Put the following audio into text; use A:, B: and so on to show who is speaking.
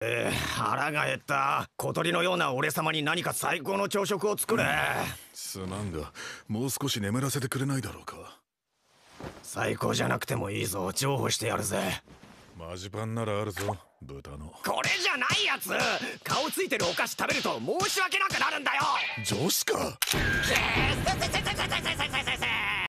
A: えー、腹が減った小鳥のような俺様に何か最高の朝食を作れ、うん、
B: すまんがもう少し眠らせてくれないだろうか最高じゃなくてもいいぞ譲歩してやるぜマジパンならあるぞ豚のこ
C: れ
D: じゃないやつ
C: 顔ついてるお菓子食べると申し訳なくなるんだよ女子か